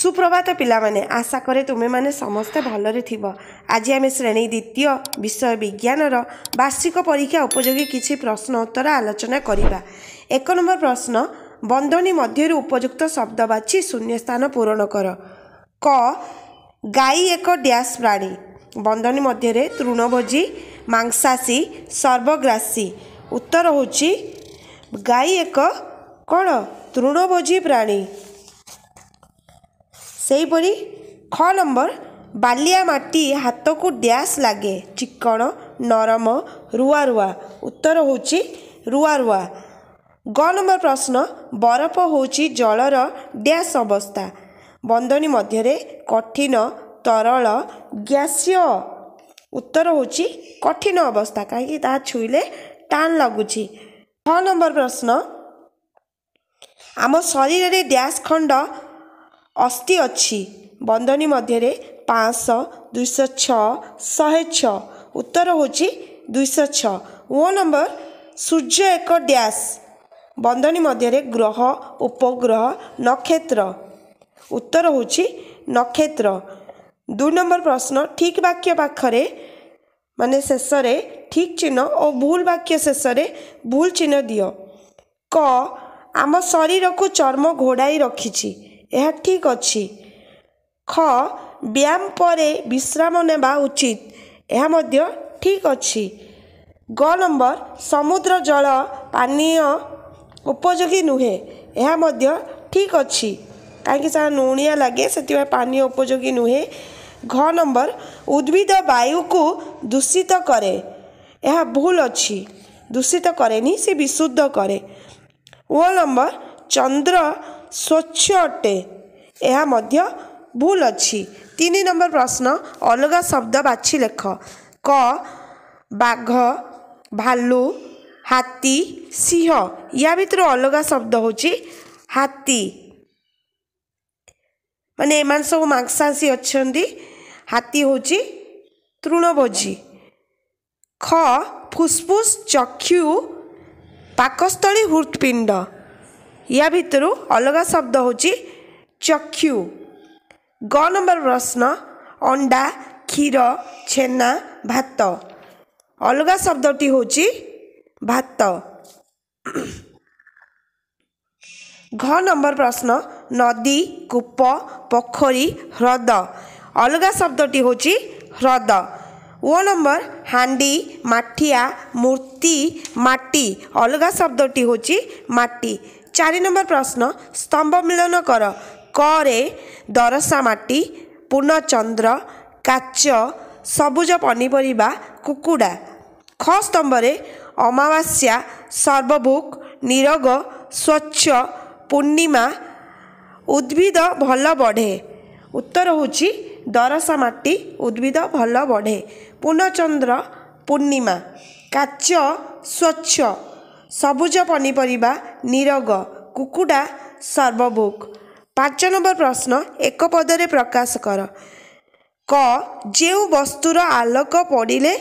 ସୁପ୍ରଭାତ ପିଲାମାନେ ଆଶା କରେ ତୁମେମାନେ ସମସ୍ତେ ଭଲରେ ଥିବ ଆଜି ଆମେ ଶ୍ରେଣୀ ଦ୍ୱିତୀୟ ବିଷୟ ବିଜ୍ଞାନର ବାର୍ଷିକ ପରୀକ୍ଷା ଉପଯୋଗୀ କିଛି ପ୍ରଶ୍ନ ଉତ୍ତର ଆଲୋଚନା କରିବା ଏକ ନମ୍ବର ପ୍ରଶ୍ନ ବନ୍ଧନୀ ମଧ୍ୟରୁ ଉପଯୁକ୍ତ ଶବ୍ଦ ବାଛି ଶୂନ୍ୟ ସ୍ଥାନ ପୂରଣ କର କ ଗାଈ ଏକ ଡ୍ୟାସ୍ ପ୍ରାଣୀ ବନ୍ଧନୀ ମଧ୍ୟରେ ତୃଣଭୋଜୀ ମାଂସାସୀ ସର୍ବଗ୍ରାସୀ ଉତ୍ତର ହେଉଛି ଗାଈ ଏକ କ'ଣ ତୃଣଭୋଜୀ ପ୍ରାଣୀ ସେହିପରି ଖ ନମ୍ବର ବାଲିଆ ମାଟି ହାତକୁ ଡ୍ୟାସ୍ ଲାଗେ ଚିକ୍କଣ ନରମ ରୁଆ ରୁଆ ଉତ୍ତର ହେଉଛି ରୁଆ ରୁଆ ଗ ନମ୍ବର ପ୍ରଶ୍ନ ବରଫ ହେଉଛି ଜଳର ଡ୍ୟାସ୍ ଅବସ୍ଥା ବନ୍ଧନୀ ମଧ୍ୟରେ କଠିନ ତରଳ ଗ୍ୟାସୀୟ ଉତ୍ତର ହେଉଛି କଠିନ ଅବସ୍ଥା କାହିଁକି ତାହା ଛୁଇଁଲେ ଟାଣ ଲାଗୁଛି ଛଅ ନମ୍ବର ପ୍ରଶ୍ନ ଆମ ଶରୀରରେ ଡ୍ୟାସ୍ ଖଣ୍ଡ ଅସ୍ଥି ଅଛି ବନ୍ଦନୀ ମଧ୍ୟରେ ପାଞ୍ଚଶହ ଦୁଇଶହ ଛଅ ଶହେ ଛଅ ଉତ୍ତର ହେଉଛି ଦୁଇଶହ ଛଅ ଓ ନମ୍ବର ସୂର୍ଯ୍ୟ ଏକ ଡ୍ୟାସ୍ ବନ୍ଦନୀ ମଧ୍ୟରେ ଗ୍ରହ ଉପଗ୍ରହ ନକ୍ଷତ୍ର ଉତ୍ତର ହେଉଛି ନକ୍ଷତ୍ର ଦୁଇ ନମ୍ବର ପ୍ରଶ୍ନ ଠିକ୍ ବାକ୍ୟ ପାଖରେ ମାନେ ଶେଷରେ ଠିକ୍ ଚିହ୍ନ ଓ ଭୁଲ ବାକ୍ୟ ଶେଷରେ ଭୁଲ ଚିହ୍ନ ଦିଅ କ ଆମ ଶରୀରକୁ ଚର୍ମ ଘୋଡ଼ାଇ ରଖିଛି ଏହା ଠିକ୍ ଅଛି ଖ ବ୍ୟାୟାମ ପରେ ବିଶ୍ରାମ ନେବା ଉଚିତ ଏହା ମଧ୍ୟ ଠିକ୍ ଅଛି ଗ ନମ୍ବର ସମୁଦ୍ର ଜଳ ପାନୀୟ ଉପଯୋଗୀ ନୁହେଁ ଏହା ମଧ୍ୟ ଠିକ୍ ଅଛି କାହିଁକି ସାର୍ ଲୁଣିଆ ଲାଗେ ସେଥିପାଇଁ ପାନୀୟ ଉପଯୋଗୀ ନୁହେଁ ଘ ନମ୍ବର ଉଦ୍ଭିଦ ବାୟୁକୁ ଦୂଷିତ କରେ ଏହା ଭୁଲ ଅଛି ଦୂଷିତ କରେନି ସେ ବିଶୁଦ୍ଧ କରେ ଓ ନମ୍ବର ଚନ୍ଦ୍ର ସ୍ୱଚ୍ଛ ଅଟେ ଏହା ମଧ୍ୟ ଭୁଲ ଅଛି ତିନି ନମ୍ବର ପ୍ରଶ୍ନ ଅଲଗା ଶବ୍ଦ ବାଛି ଲେଖ କ ବାଘ ଭାଲୁ ହାତୀ ସିଂହ ୟା ଭିତରୁ ଅଲଗା ଶବ୍ଦ ହେଉଛି ହାତୀ ମାନେ ଏମାନେ ସବୁ ମାଂସାଶୀ ଅଛନ୍ତି ହାତୀ ହେଉଛି ତୃଣଭୋଜି ଖ ଫୁସ୍ଫୁସ୍ ଚକ୍ଷୁ ପାକସ୍ଥଳୀ ହୃତ୍ପିଣ୍ଡ ୟା ଭିତରୁ ଅଲଗା ଶବ୍ଦ ହେଉଛି ଚକ୍ଷୁ ଗ ନମ୍ବର ପ୍ରଶ୍ନ ଅଣ୍ଡା କ୍ଷୀର ଛେନା ଭାତ ଅଲଗା ଶବ୍ଦଟି ହେଉଛି ଭାତ ଘ ନମ୍ବର ପ୍ରଶ୍ନ ନଦୀ କୂପ ପୋଖରୀ ହ୍ରଦ ଅଲଗା ଶବ୍ଦଟି ହେଉଛି ହ୍ରଦ ଓ ନମ୍ବର ହାଣ୍ଡି ମାଠିଆ ମୂର୍ତ୍ତି ମାଟି ଅଲଗା ଶବ୍ଦଟି ହେଉଛି ମାଟି ଚାରି ନମ୍ବର ପ୍ରଶ୍ନ ସ୍ତମ୍ଭ ମିଳନ କର କରେ ଦରସା ମାଟି ପୂର୍ଣ୍ଣଚନ୍ଦ୍ର କାଚ ସବୁଜ ପନିପରିବା କୁକୁଡ଼ା ଖ ସ୍ତମ୍ଭରେ ଅମାବାସ୍ୟା ସର୍ବଭୁକ୍ ନିରୋଗ ସ୍ୱଚ୍ଛ ପୂର୍ଣ୍ଣିମା ଉଦ୍ଭିଦ ଭଲ ବଢ଼େ ଉତ୍ତର ହେଉଛି ଦରସା ମାଟି ଉଦ୍ଭିଦ ଭଲ ବଢ଼େ ପୂର୍ଣ୍ଣଚନ୍ଦ୍ର ପୂର୍ଣ୍ଣିମା କାଚ ସ୍ୱଚ୍ଛ ସବୁଜ ପନିପରିବା ନିରୋଗ କୁକୁଡ଼ା ସର୍ବଭୋଗ ପାଞ୍ଚ ନମ୍ବର ପ୍ରଶ୍ନ ଏକ ପଦରେ ପ୍ରକାଶ କର କ ଯେଉଁ ବସ୍ତୁର ଆଲୋକ ପଡ଼ିଲେ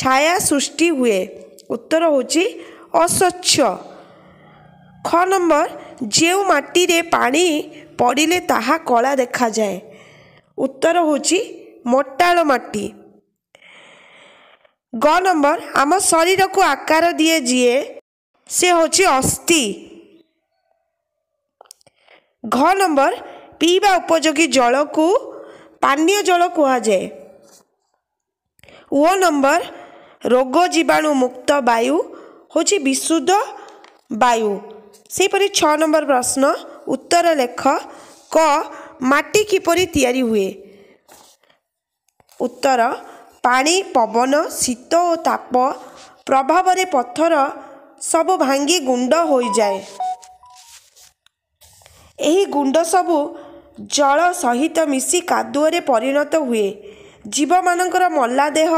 ଛାୟା ସୃଷ୍ଟି ହୁଏ ଉତ୍ତର ହେଉଛି ଅସ୍ୱଚ୍ଛ ଖ ନମ୍ବର ଯେଉଁ ମାଟିରେ ପାଣି ପଡ଼ିଲେ ତାହା କଳା ଦେଖାଯାଏ ଉତ୍ତର ହେଉଛି ମୋଟାଳ ମାଟି ଗ ନମ୍ବର ଆମ ଶରୀରକୁ ଆକାର ଦିଏ ଯିଏ ସେ ହେଉଛି ଅସ୍ଥି ଘ ନମ୍ବର ପିଇବା ଉପଯୋଗୀ ଜଳକୁ ପାନୀୟ ଜଳ କୁହାଯାଏ ଓ ନମ୍ବର ରୋଗ ଜୀବାଣୁ ମୁକ୍ତ ବାୟୁ ହେଉଛି ବିଶୁଦ୍ଧ ବାୟୁ ସେହିପରି ଛଅ ନମ୍ବର ପ୍ରଶ୍ନ ଉତ୍ତର ଲେଖ କ ମାଟି କିପରି ତିଆରି ହୁଏ ଉତ୍ତର ପାଣି ପବନ ଶୀତ ଓ ତାପ ପ୍ରଭାବରେ ପଥର ସବୁ ଭାଙ୍ଗି ଗୁଣ୍ଡ ହୋଇଯାଏ ଏହି ଗୁଣ୍ଡ ସବୁ ଜଳ ସହିତ ମିଶି କାଦୁଅରେ ପରିଣତ ହୁଏ ଜୀବମାନଙ୍କର ମଲାଦେହ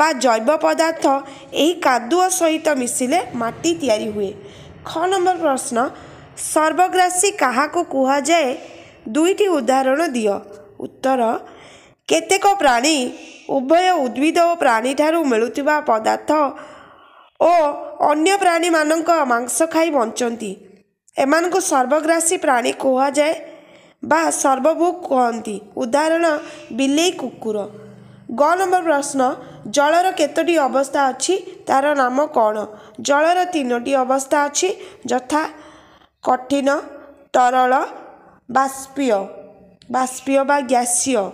ବା ଜୈବ ପଦାର୍ଥ ଏହି କାଦୁଅ ସହିତ ମିଶିଲେ ମାଟି ତିଆରି ହୁଏ ଖ ନମ୍ବର ପ୍ରଶ୍ନ ସର୍ବଗ୍ରାସୀ କାହାକୁ କୁହାଯାଏ ଦୁଇଟି ଉଦାହରଣ ଦିଅ ଉତ୍ତର କେତେକ ପ୍ରାଣୀ ଉଭୟ ଉଦ୍ଭିଦ ଓ ପ୍ରାଣୀଠାରୁ ମିଳୁଥିବା ପଦାର୍ଥ ଓ ଅନ୍ୟ ପ୍ରାଣୀମାନଙ୍କ ମାଂସ ଖାଇ ବଞ୍ଚନ୍ତି ଏମାନଙ୍କୁ ସର୍ବଗ୍ରାସୀ ପ୍ରାଣୀ କୁହାଯାଏ ବା ସର୍ବଭୁକ୍ କୁହନ୍ତି ଉଦାହରଣ ବିଲେଇ କୁକୁର ଗ ନମ୍ବର ପ୍ରଶ୍ନ ଜଳର କେତୋଟି ଅବସ୍ଥା ଅଛି ତା'ର ନାମ କ'ଣ ଜଳର ତିନୋଟି ଅବସ୍ଥା ଅଛି ଯଥା କଠିନ ତରଳ ବାଷ୍ପୀୟ ବାଷ୍ପୀୟ ବା ଗ୍ୟାସୀୟ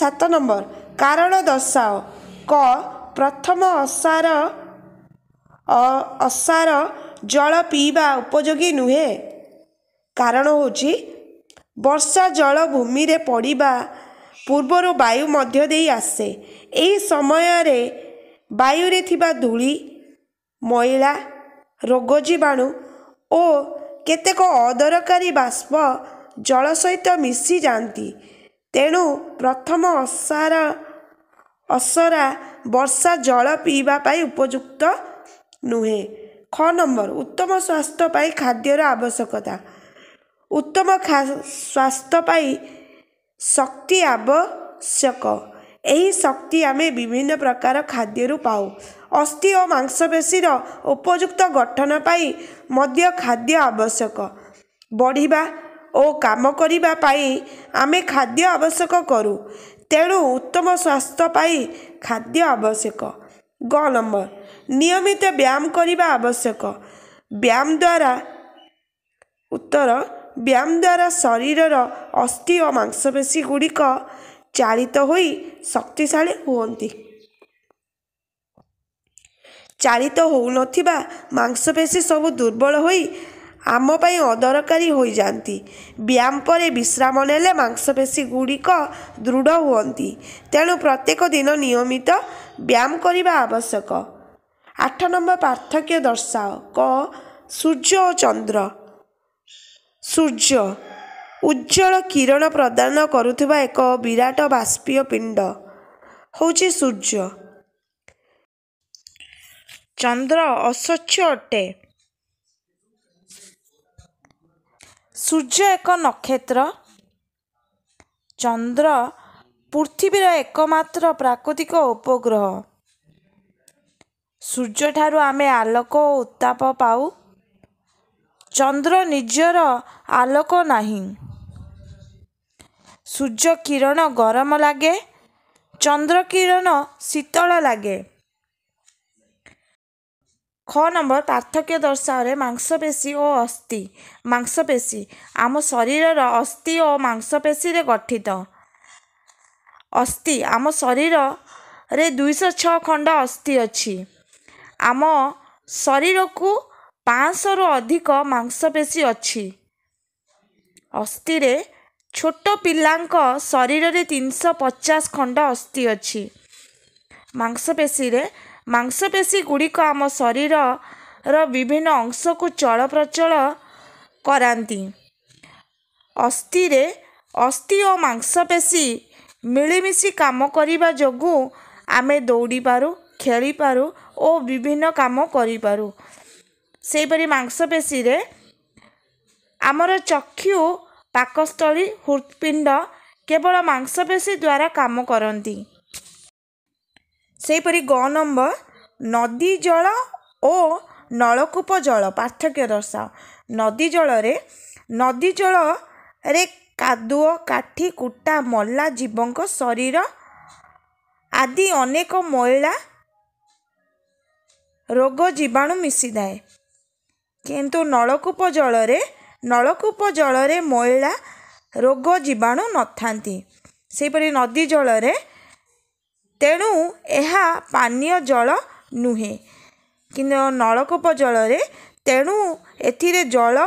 ସାତ ନମ୍ବର କାରଣ ଦର୍ଶାଅ କ ପ୍ରଥମ ଅସାର ଅସାର ଜଳ ପିଇବା ଉପଯୋଗୀ ନୁହେଁ କାରଣ ହେଉଛି ବର୍ଷା ଜଳ ଭୂମିରେ ପଡ଼ିବା ପୂର୍ବରୁ ବାୟୁ ମଧ୍ୟ ଦେଇ ଆସେ ଏହି ସମୟରେ ବାୟୁରେ ଥିବା ଧୂଳି ମଇଳା ରୋଗ ଜୀବାଣୁ ଓ କେତେକ ଅଦରକାରୀ ବାଷ୍ପ ଜଳ ସହିତ ମିଶିଯାଆନ୍ତି ତେଣୁ ପ୍ରଥମ ଅସାର ଅସରା ବର୍ଷା ଜଳ ପିଇବା ପାଇଁ ଉପଯୁକ୍ତ ନୁହେଁ ଖ ନମ୍ବର ଉତ୍ତମ ସ୍ୱାସ୍ଥ୍ୟ ପାଇଁ ଖାଦ୍ୟର ଆବଶ୍ୟକତା ଉତ୍ତମ ସ୍ୱାସ୍ଥ୍ୟ ପାଇଁ ଶକ୍ତି ଆବଶ୍ୟକ ଏହି ଶକ୍ତି ଆମେ ବିଭିନ୍ନ ପ୍ରକାର ଖାଦ୍ୟରୁ ପାଉ ଅସ୍ଥି ଓ ମାଂସପେଶୀର ଉପଯୁକ୍ତ ଗଠନ ପାଇଁ ମଧ୍ୟ ଖାଦ୍ୟ ଆବଶ୍ୟକ ବଢ଼ିବା ଓ କାମ କରିବା ପାଇଁ ଆମେ ଖାଦ୍ୟ ଆବଶ୍ୟକ କରୁ ତେଣୁ ଉତ୍ତମ ସ୍ୱାସ୍ଥ୍ୟ ପାଇଁ ଖାଦ୍ୟ ଆବଶ୍ୟକ ଗ ନମ୍ବର ନିୟମିତ ବ୍ୟାୟାମ କରିବା ଆବଶ୍ୟକ ବ୍ୟାୟାମ ଦ୍ୱାରା ଉତ୍ତର ବ୍ୟାୟାମ ଦ୍ୱାରା ଶରୀରର ଅସ୍ଥି ଓ ମାଂସପେଶୀ ଗୁଡ଼ିକ ଚାଳିତ ହୋଇ ଶକ୍ତିଶାଳୀ ହୁଅନ୍ତି ଚାଳିତ ହେଉନଥିବା ମାଂସପେଶୀ ସବୁ ଦୁର୍ବଳ ହୋଇ ଆମ ପାଇଁ ଅଦରକାରୀ ହୋଇଯାଆନ୍ତି ବ୍ୟାୟାମ ପରେ ବିଶ୍ରାମ ନେଲେ ମାଂସପେଶୀ ଗୁଡ଼ିକ ଦୃଢ଼ ହୁଅନ୍ତି ତେଣୁ ପ୍ରତ୍ୟେକ ଦିନ ନିୟମିତ ବ୍ୟାୟାମ କରିବା ଆବଶ୍ୟକ ଆଠ ନମ୍ବର ପାର୍ଥକ୍ୟ ଦର୍ଶାଅ କ ସୂର୍ଯ୍ୟ ଓ ଚନ୍ଦ୍ର ସୂର୍ଯ୍ୟ ଉଜ୍ଜଳ କିରଣ ପ୍ରଦାନ କରୁଥିବା ଏକ ବିରାଟ ବାଷ୍ପୀୟ ପିଣ୍ଡ ହେଉଛି ସୂର୍ଯ୍ୟ ଚନ୍ଦ୍ର ଅସ୍ୱଚ୍ଛ ଅଟେ ସୂର୍ଯ୍ୟ ଏକ ନକ୍ଷତ୍ର ଚନ୍ଦ୍ର ପୃଥିବୀର ଏକମାତ୍ର ପ୍ରାକୃତିକ ଉପଗ୍ରହ ସୂର୍ଯ୍ୟଠାରୁ ଆମେ ଆଲୋକ ଓ ଉତ୍ତାପ ପାଉ ଚନ୍ଦ୍ର ନିଜର ଆଲୋକ ନାହିଁ ସୂର୍ଯ୍ୟ କିରଣ ଗରମ ଲାଗେ ଚନ୍ଦ୍ର କିରଣ ଶୀତଳ ଲାଗେ ଖ ନମ୍ବର ପାର୍ଥକ୍ୟ ଦର୍ଶାରେ ମାଂସପେଶୀ ଓ ଅସ୍ଥି ମାଂସପେଶୀ ଆମ ଶରୀରର ଅସ୍ଥି ଓ ମାଂସପେଶୀରେ ଗଠିତ ଅସ୍ଥି ଆମ ଶରୀରରେ ଦୁଇଶହ ଛଅ ଖଣ୍ଡ ଅସ୍ଥି ଅଛି ଆମ ଶରୀରକୁ ପାଞ୍ଚଶହରୁ ଅଧିକ ମାଂସପେଶୀ ଅଛି ଅସ୍ଥିରେ ଛୋଟ ପିଲାଙ୍କ ଶରୀରରେ ତିନିଶହ ପଚାଶ ଖଣ୍ଡ ଅସ୍ଥି ଅଛି ମାଂସପେଶୀରେ ମାଂସପେଶୀ ଗୁଡ଼ିକ ଆମ ଶରୀରର ବିଭିନ୍ନ ଅଂଶକୁ ଚଳପ୍ରଚଳ କରାନ୍ତି ଅସ୍ଥିରେ ଅସ୍ଥି ଓ ମାଂସପେଶୀ ମିଳିମିଶି କାମ କରିବା ଯୋଗୁଁ ଆମେ ଦୌଡ଼ିପାରୁ ଖେଳିପାରୁ ଓ ବିଭିନ୍ନ କାମ କରିପାରୁ ସେହିପରି ମାଂସପେଶୀରେ ଆମର ଚକ୍ଷୁ ପାକସ୍ଥଳୀ ହୃତ୍ପିଣ୍ଡ କେବଳ ମାଂସପେଶୀ ଦ୍ୱାରା କାମ କରନ୍ତି ସେହିପରି ଗ ନମ୍ବର ନଦୀ ଜଳ ଓ ନଳକୂପ ଜଳ ପାର୍ଥକ୍ୟ ଦର୍ଶାଅ ନଦୀ ଜଳରେ ନଦୀ ଜଳରେ କାଦୁଅ କାଠି କୁଟା ମଲା ଜୀବଙ୍କ ଶରୀର ଆଦି ଅନେକ ମଇଳା ରୋଗ ଜୀବାଣୁ ମିଶିଥାଏ କିନ୍ତୁ ନଳକୂପ ଜଳରେ ନଳକୂପ ଜଳରେ ମଇଳା ରୋଗ ଜୀବାଣୁ ନଥାନ୍ତି ସେହିପରି ନଦୀ ଜଳରେ ତେଣୁ ଏହା ପାନୀୟ ଜଳ ନୁହେଁ କିନ୍ତୁ ନଳକୂପ ଜଳରେ ତେଣୁ ଏଥିରେ ଜଳ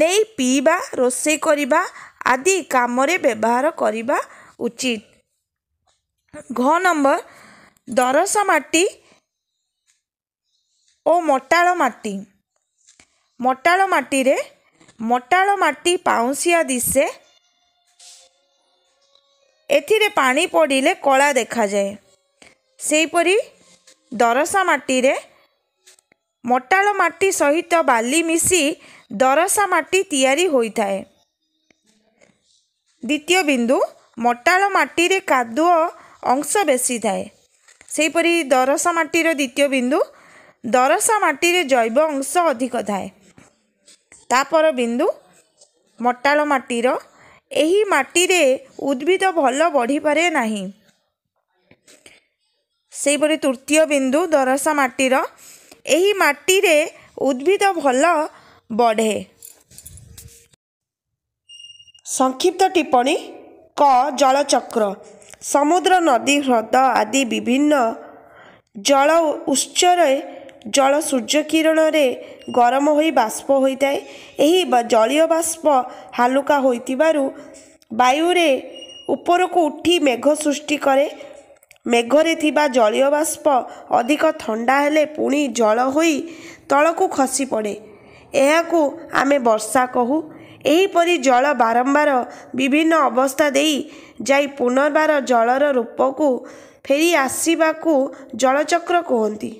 ନେଇ ପିଇବା ରୋଷେଇ କରିବା ଆଦି କାମରେ ବ୍ୟବହାର କରିବା ଉଚିତ ଘ ନମ୍ବର ଦରସ ମାଟି ଓ ମଟାଳ ମାଟି ମଟାଳ ମାଟିରେ ମଟାଳ ମାଟି ପାଉଁଶିଆ ଦିଶେ ଏଥିରେ ପାଣି ପଡ଼ିଲେ କଳା ଦେଖାଯାଏ ସେହିପରି ଦରସା ମାଟିରେ ମଟାଳ ମାଟି ସହିତ ବାଲି ମିଶି ଦରସା ମାଟି ତିଆରି ହୋଇଥାଏ ଦ୍ୱିତୀୟ ବିନ୍ଦୁ ମଟାଳ ମାଟିରେ କାଦୁଅ ଅଂଶ ବେଶୀ ଥାଏ ସେହିପରି ଦରସା ମାଟିର ଦ୍ୱିତୀୟ ବିନ୍ଦୁ ଦରସା ମାଟିରେ ଜୈବ ଅଂଶ ଅଧିକ ଥାଏ ତା'ପର ବିନ୍ଦୁ ମଟାଳ ମାଟିର ଏହି ମାଟିରେ ଉଦ୍ଭିଦ ଭଲ ବଢ଼ିପାରେ ନାହିଁ ସେହିପରି ତୃତୀୟ ବିନ୍ଦୁ ଦରସା ମାଟିର ଏହି ମାଟିରେ ଉଦ୍ଭିଦ ଭଲ ବଢ଼େ ସଂକ୍ଷିପ୍ତ ଟିପ୍ପଣୀ କ ଜଳଚକ୍ର ସମୁଦ୍ର ନଦୀ ହ୍ରଦ ଆଦି ବିଭିନ୍ନ ଜଳ ଉତ୍ସରେ ଜଳ ସୂର୍ଯ୍ୟ କିରଣରେ ଗରମ ହୋଇ ବାଷ୍ପ ହୋଇଥାଏ ଏହି ଜଳୀୟ ବାଷ୍ପ ହାଲୁକା ହୋଇଥିବାରୁ ବାୟୁରେ ଉପରକୁ ଉଠି ମେଘ ସୃଷ୍ଟି କରେ ମେଘରେ ଥିବା ଜଳୀୟ ବାଷ୍ପ ଅଧିକ ଥଣ୍ଡା ହେଲେ ପୁଣି ଜଳ ହୋଇ ତଳକୁ ଖସି ପଡ଼େ ଏହାକୁ ଆମେ ବର୍ଷା କହୁ ଏହିପରି ଜଳ ବାରମ୍ବାର ବିଭିନ୍ନ ଅବସ୍ଥା ଦେଇ ଯାଇ ପୁନର୍ବାର ଜଳର ରୂପକୁ ଫେରି ଆସିବାକୁ ଜଳଚକ୍ର କୁହନ୍ତି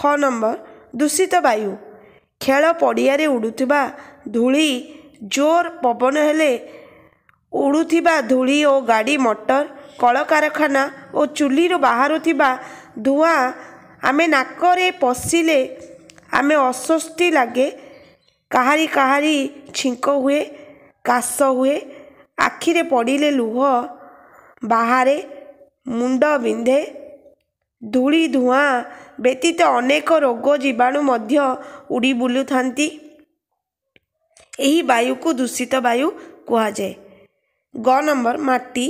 ଖ ନମ୍ବର ଦୂଷିତ ବାୟୁ ଖେଳ ପଡ଼ିଆରେ ଉଡ଼ୁଥିବା ଧୂଳି ଜୋର ପବନ ହେଲେ ଉଡ଼ୁଥିବା ଧୂଳି ଓ ଗାଡ଼ି ମଟର କଳକାରଖାନା ଓ ଚୁଲିରୁ ବାହାରୁଥିବା ଧୂଆଁ ଆମେ ନାକରେ ପଶିଲେ ଆମେ ଅସ୍ୱସ୍ତି ଲାଗେ କାହାରି କାହାରି ଛିଙ୍କ ହୁଏ କାଶ ହୁଏ ଆଖିରେ ପଡ଼ିଲେ ଲୁହ ବାହାରେ ମୁଣ୍ଡ ବିନ୍ଧେ ଧୂଳି ଧୂଆଁ ବ୍ୟତୀତ ଅନେକ ରୋଗ ଜୀବାଣୁ ମଧ୍ୟ ଉଡ଼ି ବୁଲୁଥାନ୍ତି ଏହି ବାୟୁକୁ ଦୂଷିତ ବାୟୁ କୁହାଯାଏ ଗ ନମ୍ବର ମାଟି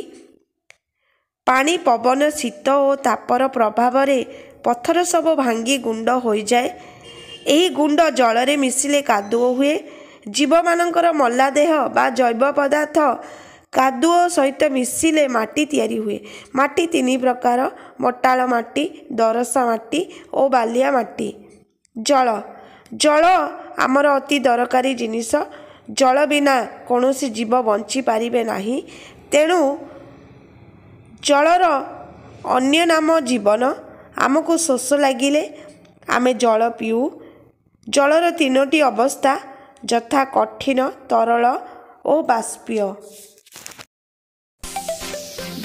ପାଣି ପବନ ଶୀତ ଓ ତାପର ପ୍ରଭାବରେ ପଥର ସବୁ ଭାଙ୍ଗି ଗୁଣ୍ଡ ହୋଇଯାଏ ଏହି ଗୁଣ୍ଡ ଜଳରେ ମିଶିଲେ କାଦୁଅ ହୁଏ ଜୀବମାନଙ୍କର ମଲା ଦେହ ବା ଜୈବ ପଦାର୍ଥ କାଦୁଅ ସହିତ ମିଶିଲେ ମାଟି ତିଆରି ହୁଏ ମାଟି ତିନି ପ୍ରକାର ମଟାଳ ମାଟି ଦରସା ମାଟି ଓ ବାଲିଆ ମାଟି ଜଳ ଜଳ ଆମର ଅତି ଦରକାରୀ ଜିନିଷ ଜଳ ବିନା କୌଣସି ଜୀବ ବଞ୍ଚିପାରିବେ ନାହିଁ ତେଣୁ ଜଳର ଅନ୍ୟ ନାମ ଜୀବନ ଆମକୁ ଶୋଷ ଲାଗିଲେ ଆମେ ଜଳ ପିଉ ଜଳର ତିନୋଟି ଅବସ୍ଥା ଯଥା କଠିନ ତରଳ ଓ ବାଷ୍ପୀୟ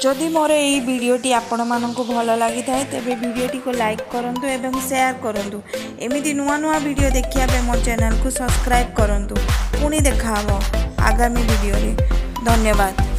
যদি ମୋର ଏଇ ଭିଡ଼ିଓଟି ଆପଣମାନଙ୍କୁ ଭଲ ଲାଗିଥାଏ ତେବେ ଭିଡ଼ିଓଟିକୁ ଲାଇକ୍ କରନ୍ତୁ ଏବଂ ସେୟାର କରନ୍ତୁ ଏମିତି ନୂଆ ନୂଆ ଭିଡ଼ିଓ ଦେଖିବା ପାଇଁ ମୋ ଚ୍ୟାନେଲକୁ ସବସ୍କ୍ରାଇବ୍ କରନ୍ତୁ ପୁଣି ଦେଖା ହେବ ଆଗାମୀ ଭିଡ଼ିଓରେ ଧନ୍ୟବାଦ